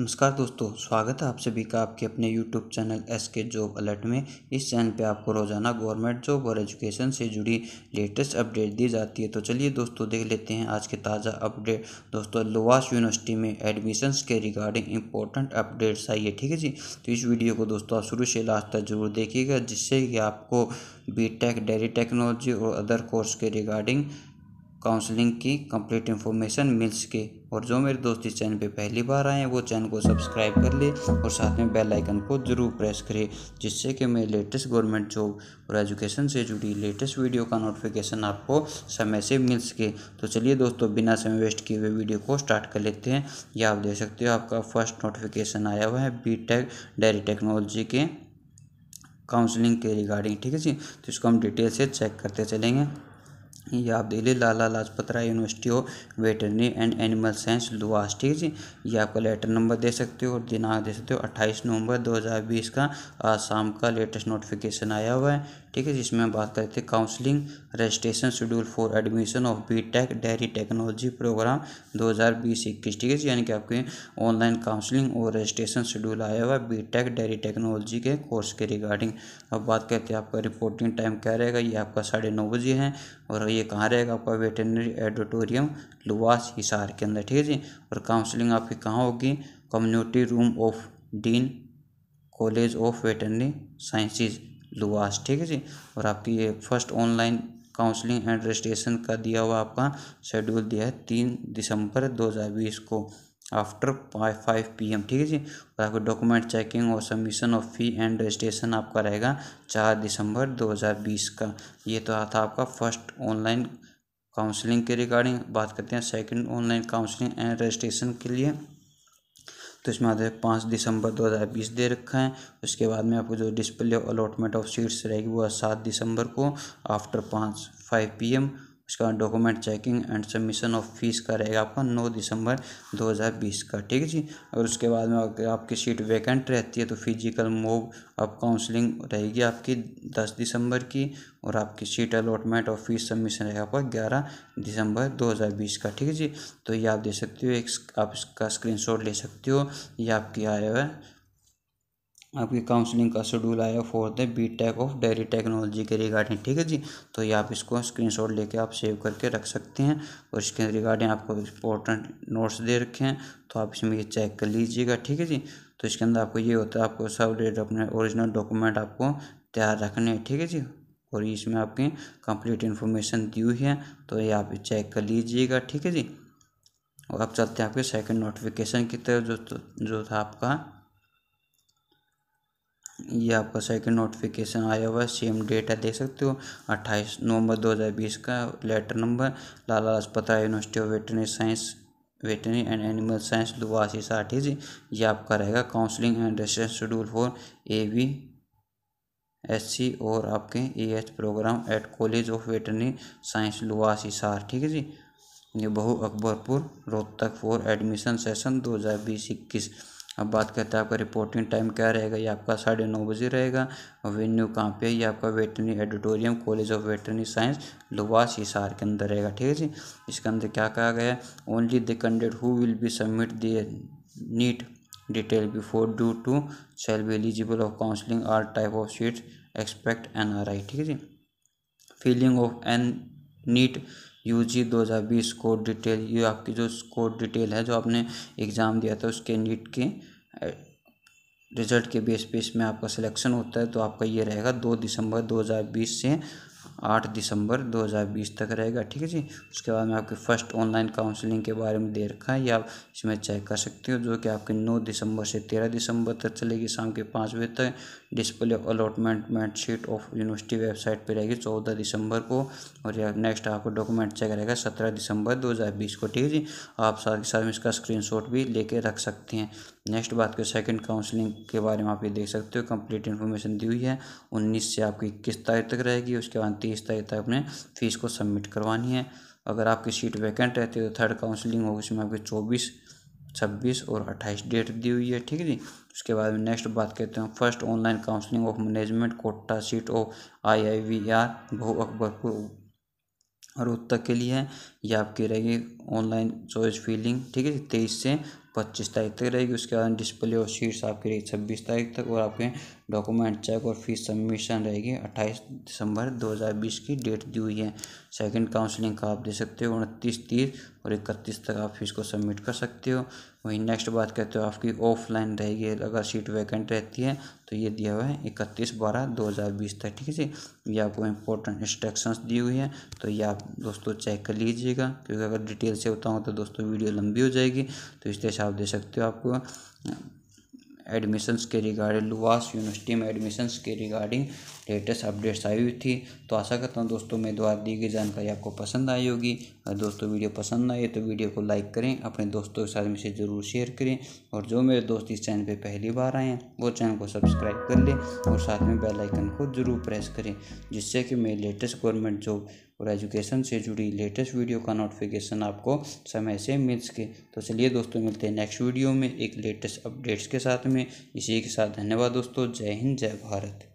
नमस्कार दोस्तों स्वागत है आप सभी का आपके अपने YouTube channel S K job alert में इस चैनल पे आपको रोजाना गवर्नमेंट जॉब और एजुकेशन से जुड़ी लेटेस्ट अपडेट दी जाती है तो चलिए दोस्तों देख लेते हैं आज के ताज़ा अपडेट दोस्तों लोवास यूनिवर्सिटी में एडमिशन्स के रिगार्डिंग इंपॉर्टेंट अपडेट्स आई है ठीक है जी तो इस वीडियो को दोस्तों आप शुरू से लास्ट तक जरूर देखिएगा जिससे कि आपको बी टेक डेरी टेक्नोलॉजी और अदर कोर्स के रिगार्डिंग काउंसलिंग की कंप्लीट इन्फॉर्मेशन मिल सके और जो मेरे दोस्त इस चैनल पे पहली बार आए हैं वो चैनल को सब्सक्राइब कर ले और साथ में बेल आइकन को ज़रूर प्रेस करें जिससे कि मेरे लेटेस्ट गवर्नमेंट जॉब और एजुकेशन से जुड़ी लेटेस्ट वीडियो का नोटिफिकेशन आपको समय से मिल सके तो चलिए दोस्तों बिना समय वेस्ट किए हुए वे वीडियो को स्टार्ट कर लेते हैं या आप देख सकते हो आपका फर्स्ट नोटिफिकेशन आया हुआ है बी टेक डेयरी टेक्नोलॉजी के काउंसलिंग के रिगार्डिंग ठीक है जी तो इसको हम डिटेल से चेक करते चलेंगे ये आप देख लीजिए Lala Lajpat Rai university of veterinary and animal science LUVAS ठीक है ये आपका लेटर नंबर दे सकते हो और दिनांक दे सकते हो 28 नवंबर 2020 का आज शाम का लेटेस्ट नोटिफिकेशन आया हुआ है ठीक है जिसमें हम बात करते हैं counselling registration schedule for admission of B tech dairy technology programme दो हज़ार बीस इक्कीस ठीक है यानी कि आपके ऑनलाइन काउंसलिंग और रजिस्ट्रेशन शेड्यूल आया हुआ है बी टेक डेयरी टेक्नोलॉजी के कोर्स के रिगार्डिंग अब बात करते हैं आपका रिपोर्टिंग टाइम क्या रहेगा ये आपका साढ़े नौ बजे है और ये ये कहाँ रहेगा आपका वेटनरी ऑडिटोरियम लुवास हिसार के अंदर ठीक है जी और काउंसलिंग आपकी कहाँ होगी community room of dean college of veterinary sciences LUVAS ठीक है जी और आपकी ये first online counselling and registration का दिया हुआ आपका शेड्यूल दिया है तीन दिसंबर दो को आफ्टर फाइव पी एम ठीक है जी और आपको डॉक्यूमेंट चेकिंग और submission of fee and registration आपका रहेगा चार दिसंबर दो हज़ार बीस का ये तो था आपका फर्स्ट ऑनलाइन काउंसलिंग के रिगार्डिंग बात करते हैं second online counselling and registration के लिए तो इसमें आते हैं पाँच दिसंबर दो हज़ार बीस दे रखा है उसके बाद में आपको जो डिस्प्ले अलॉटमेंट ऑफ सीट्स रहेगी वो सात दिसंबर को आफ्टर पाँच फाइव पी एम उसका document checking and submission of fees का रहेगा आपका नौ दिसंबर 2020 का ठीक है जी और उसके बाद में अगर आपकी सीट वैकेंट रहती है तो फिजिकल मूव अप काउंसलिंग रहेगी आपकी 10 दिसंबर की और आपकी सीट अलॉटमेंट और फीस सबमिशन रहेगा आपका 11 दिसंबर 2020 का ठीक है जी तो ये आप दे सकते हो एक आप इसका शॉट ले सकते हो ये आपकी आया है आपकी काउंसलिंग का शेड्यूल आया for the B tech of dairy technology के रिगार्डिंग ठीक है जी तो ये आप इसको स्क्रीनशॉट लेके आप सेव करके रख सकते हैं और इसके रिगार्डिंग आपको इंपॉर्टेंट नोट्स दे रखे हैं तो आप इसमें ये चेक कर लीजिएगा ठीक है जी तो इसके अंदर आपको ये होता है आपको सब डेट अपने ओरिजिनल डॉक्यूमेंट आपको तैयार रखने हैं ठीक है जी और इसमें आपकी कंप्लीट इन्फॉर्मेशन दी हुई है तो ये आप चेक कर लीजिएगा ठीक है जी और अब चलते हैं आपके सेकंड नोटिफिकेशन की तरफ जो तो, जो था आपका ये आपका सेकंड नोटिफिकेशन आया हुआ है सेम डेट है देख सकते हो 28 नवंबर 2020 का letter number Lala Lajpat university of veterinary science veterinary and animal science दुवासी साठी जी ये आपका रहेगा counselling and residence schedule for A V S C और आपके A H programme at college of veterinary science लुवासी सार ठीक है जी ये Bahu Akbarpur Rohtak for admission session दो हज़ार बीस इक्कीस अब बात करते हैं आपका रिपोर्टिंग टाइम क्या रहेगा ये आपका साढ़े नौ बजे रहेगा वेन्यू कहाँ पे ये आपका veterinary auditorium college of veterinary science LUVAS Hisar के अंदर रहेगा ठीक है जी इसके अंदर क्या कहा गया only the candidate who will be submit the NEET detail before due to shall be eligible of counselling are type of seat expect N R I ठीक है जी filling of an NEET U G दो हज़ार बीस code detail ये आपकी जो code detail है जो आपने एग्ज़ाम दिया था उसके नीट के रिजल्ट के बेस पे इसमें आपका सिलेक्शन होता है तो आपका ये रहेगा दो दिसंबर दो हज़ार बीस से आठ दिसंबर 2020 तक रहेगा ठीक है जी उसके बाद में आपके फर्स्ट ऑनलाइन काउंसलिंग के बारे में दे रखा है ये आप इसमें चेक कर सकते हो जो कि आपके 9 दिसंबर से 13 दिसंबर तक चलेगी शाम के पाँच बजे तक display allotment allotment sheet of university website पर रहेगी चौदह दिसंबर को और यह नेक्स्ट आपको डॉक्यूमेंट चेक रहेगा सत्रह दिसंबर दो को ठीक है जी आप साथ के साथ में इसका स्क्रीन भी लेके रख सकते हैं नेक्स्ट बात करें सेकेंड काउंसलिंग के बारे में आप ये देख सकते हो कंप्लीट इन्फॉर्मेशन दी हुई है उन्नीस से आपकी इक्कीस तारीख तक रहेगी उसके बाद उनतीस तारीख तक अपने फीस को सबमिट करवानी है अगर आपकी सीट वैकेंट रहती है तो थर्ड काउंसलिंग होगी उसमें आपकी चौबीस छब्बीस और अट्ठाईस डेट दी हुई है ठीक है जी उसके बाद में नेक्स्ट बात करते हैं first online counselling of management quota seat of I I V R Bahu Akbarpur और उत्तर के लिए है ये आपकी रहेगी ऑनलाइन चॉइस फीलिंग ठीक है तेईस से पच्चीस तारीख तक रहेगी उसके बाद डिस्प्ले और शीट्स आपकी रहेगी छब्बीस तारीख तक और आपके डॉक्यूमेंट चेक और फीस सबमिशन रहेगी अट्ठाईस दिसंबर बीस की डेट दी हुई है सेकंड काउंसलिंग का आप दे सकते हो उनतीस तीस और इकतीस तक आप फीस को सबमिट कर सकते हो वहीं नेक्स्ट बात करते हो आपकी ऑफलाइन रहेगी अगर सीट वैकेंट रहती है तो ये दिया हुआ है इकतीस बारह दो हज़ार बीस तक ठीक है जी ये आपको इंपॉर्टेंट इंस्ट्रक्शंस दी हुई है तो ये आप दोस्तों चेक कर लीजिए कीजिएगा क्योंकि अगर डिटेल से बताऊँ तो दोस्तों वीडियो लंबी हो जाएगी तो इस तरह से आप दे सकते हो आपको एडमिशन्स के रिगार्डिंग लुवास यूनिवर्सिटी में एडमिशन्स के रिगार्डिंग लेटेस्ट अपडेट्स आई हुई थी तो आशा करता हूँ दोस्तों मेरे द्वारा दी गई जानकारी आपको पसंद आई होगी अगर दोस्तों वीडियो पसंद आए तो वीडियो को लाइक करें अपने दोस्तों के साथ में से ज़रूर शेयर करें और जो मेरे दोस्त इस चैनल पे पहली बार आए हैं वो चैनल को सब्सक्राइब कर लें और साथ में बेल आइकन को ज़रूर प्रेस करें जिससे कि मेरी लेटेस्ट गवर्नमेंट जॉब और एजुकेशन से जुड़ी लेटेस्ट वीडियो का नोटिफिकेशन आपको समय से मिल सके तो चलिए दोस्तों मिलते हैं नेक्स्ट वीडियो में एक लेटेस्ट अपडेट्स के साथ में इसी के साथ धन्यवाद दोस्तों जय हिंद जय भारत